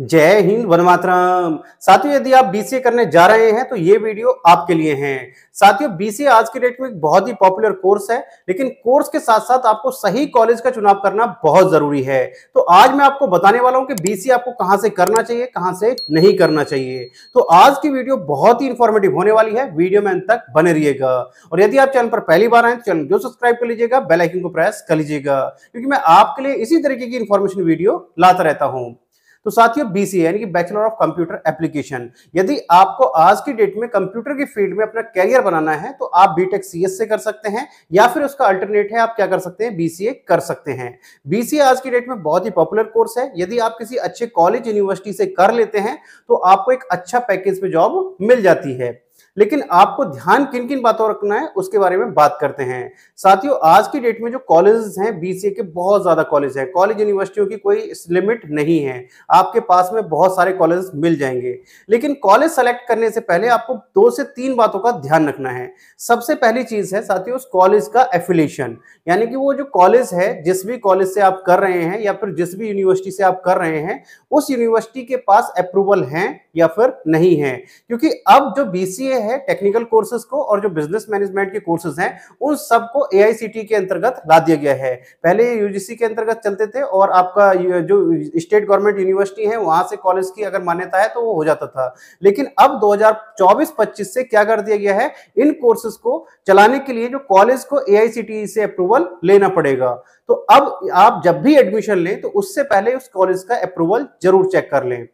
जय हिंद वनमातराम साथियों यदि आप बीसीए करने जा रहे हैं तो ये वीडियो आपके लिए है साथियों बीसीए आज के डेट में एक बहुत ही पॉपुलर कोर्स है लेकिन कोर्स के साथ साथ आपको सही कॉलेज का चुनाव करना बहुत जरूरी है तो आज मैं आपको बताने वाला हूं कि बीसीए आपको कहां से करना चाहिए कहां से नहीं करना चाहिए तो आज की वीडियो बहुत ही इंफॉर्मेटिव होने वाली है वीडियो में अंत तक बने रहिएगा और यदि आप चैनल पर पहली बार आए तो चैनल जो सब्सक्राइब कर लीजिएगा बेलाइकिन को प्रेस कर लीजिएगा क्योंकि मैं आपके लिए इसी तरीके की इंफॉर्मेशन वीडियो लाता रहता हूँ तो साथियों बीसी यानी कि बैचलर ऑफ कंप्यूटर एप्लीकेशन यदि आपको आज की डेट में कंप्यूटर की फील्ड में अपना कैरियर बनाना है तो आप बीटेक सीएस से कर सकते हैं या फिर उसका अल्टरनेट है आप क्या कर सकते हैं बीसीए कर सकते हैं बीसीए आज की डेट में बहुत ही पॉपुलर कोर्स है यदि आप किसी अच्छे कॉलेज यूनिवर्सिटी से कर लेते हैं तो आपको एक अच्छा पैकेज में जॉब मिल जाती है लेकिन आपको ध्यान किन किन बातों रखना है उसके बारे में बात करते हैं साथियों आज की डेट में जो कॉलेजेस हैं बीसीए के बहुत ज़्यादा कॉलेज हैं कॉलेज यूनिवर्सिटियों की कोई लिमिट नहीं है आपके पास में बहुत सारे कॉलेज मिल जाएंगे लेकिन कॉलेज सेलेक्ट करने से पहले आपको दो से तीन बातों का ध्यान रखना है सबसे पहली चीज़ है साथियों उस कॉलेज का एफिलेशन यानी कि वो जो कॉलेज है जिस भी कॉलेज से आप कर रहे हैं या फिर जिस भी यूनिवर्सिटी से आप कर रहे हैं उस यूनिवर्सिटी के पास अप्रूवल है या फिर नहीं है क्योंकि अब जो बीसीए है है टेक्निकल कोर्सेज को और जो बिजनेस मैनेजमेंट के कोर्सेज हैं उन सबको ए के अंतर्गत ला दिया गया है पहले यूजीसी के अंतर्गत चलते थे और आपका जो स्टेट गवर्नमेंट यूनिवर्सिटी है वहां से कॉलेज की अगर मान्यता है तो वो हो जाता था लेकिन अब 2024-25 से क्या कर दिया गया है इन कोर्सेज को चलाने के लिए जो कॉलेज को ए से अप्रूवल लेना पड़ेगा तो अब आप जब भी एडमिशन लें तो उससे पहले उस कॉलेज का अप्रूवल जरूर चेक कर लें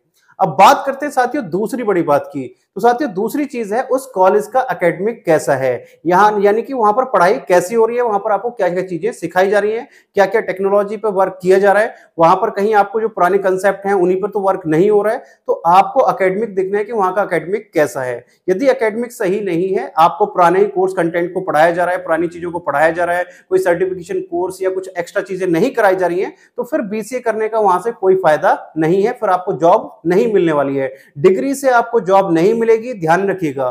अब बात करते हैं साथियों दूसरी बड़ी बात की तो साथियों दूसरी चीज है उस कॉलेज का एकेडमिक कैसा है यहाँ यानी कि वहां पर पढ़ाई कैसी हो रही है वहां पर आपको क्या क्या चीजें सिखाई जा रही है क्या क्या टेक्नोलॉजी पर वर्क किया जा रहा है वहां पर कहीं आपको जो पुराने कंसेप्ट है उन्हीं पर तो वर्क नहीं हो रहा है तो आपको अकेडमिक देखना है कि वहां का अकेडमिक कैसा है यदि अकेडमिक सही नहीं है आपको पुराने कोर्स कंटेंट को पढ़ाया जा रहा है पुरानी चीजों को पढ़ाया जा रहा है कोई सर्टिफिकेशन कोर्स या कुछ एक्स्ट्रा चीजें नहीं कराई जा रही है तो फिर बीसीए करने का वहां से कोई फायदा नहीं है फिर आपको जॉब नहीं नहीं मिलने वाली है डिग्री से आपको जॉब नहीं मिलेगी ध्यान रखिएगा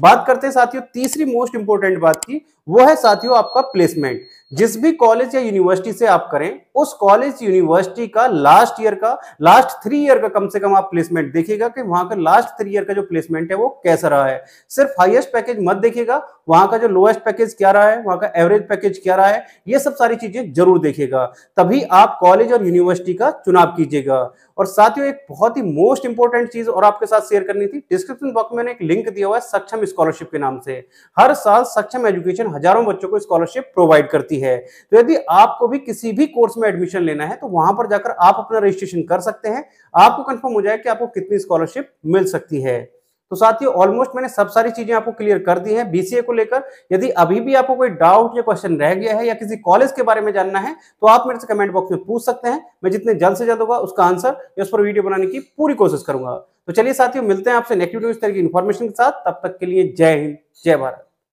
बात करते हैं साथियों तीसरी मोस्ट इंपोर्टेंट बात की वो है साथियों आपका प्लेसमेंट जिस भी कॉलेज या यूनिवर्सिटी से आप करें उस कॉलेज यूनिवर्सिटी का लास्ट ईयर का लास्ट थ्री ईयर का कम से कम आप प्लेसमेंट देखिएगा कि वहां का लास्ट थ्री ईयर का जो प्लेसमेंट है वो कैसा रहा है सिर्फ हाईएस्ट पैकेज मत देखिएगा वहां का जो लोएस्ट पैकेज क्या रहा है वहां का एवरेज पैकेज क्या रहा है ये सब सारी चीजें जरूर देखिएगा तभी आप कॉलेज और यूनिवर्सिटी का चुनाव कीजिएगा और साथियों एक बहुत ही मोस्ट इंपॉर्टेंट चीज और आपके साथ शेयर करनी थी डिस्क्रिप्शन बॉक्स में एक लिंक दिया हुआ है सक्षम स्कॉलरशिप के नाम से हर साल सक्षम एजुकेशन हजारों बच्चों को स्कॉलरशिप प्रोवाइड करती है तो यदि आपको भी किसी भी कोर्स में एडमिशन लेना है तो वहां पर जाकर आप अपना रजिस्ट्रेशन कर सकते हैं आपको कंफर्म हो जाए कि आपको कितनी स्कॉलरशिप मिल सकती है तो साथियों ऑलमोस्ट मैंने सब सारी चीजें आपको क्लियर कर दी हैं बीसीए को लेकर यदि अभी भी आपको कोई डाउट या क्वेश्चन रह गया है या किसी कॉलेज के बारे में जानना है तो आप मेरे से कमेंट बॉक्स में पूछ सकते हैं मैं जितने जल्द से जल्द होगा उसका आंसर या उस पर वीडियो बनाने की पूरी कोशिश करूंगा तो चलिए साथियों मिलते हैं आपसे नेक्स्ट वीडियो इस तरह की इन्फॉर्मेशन के साथ तब तक के लिए जय हिंद जय भारत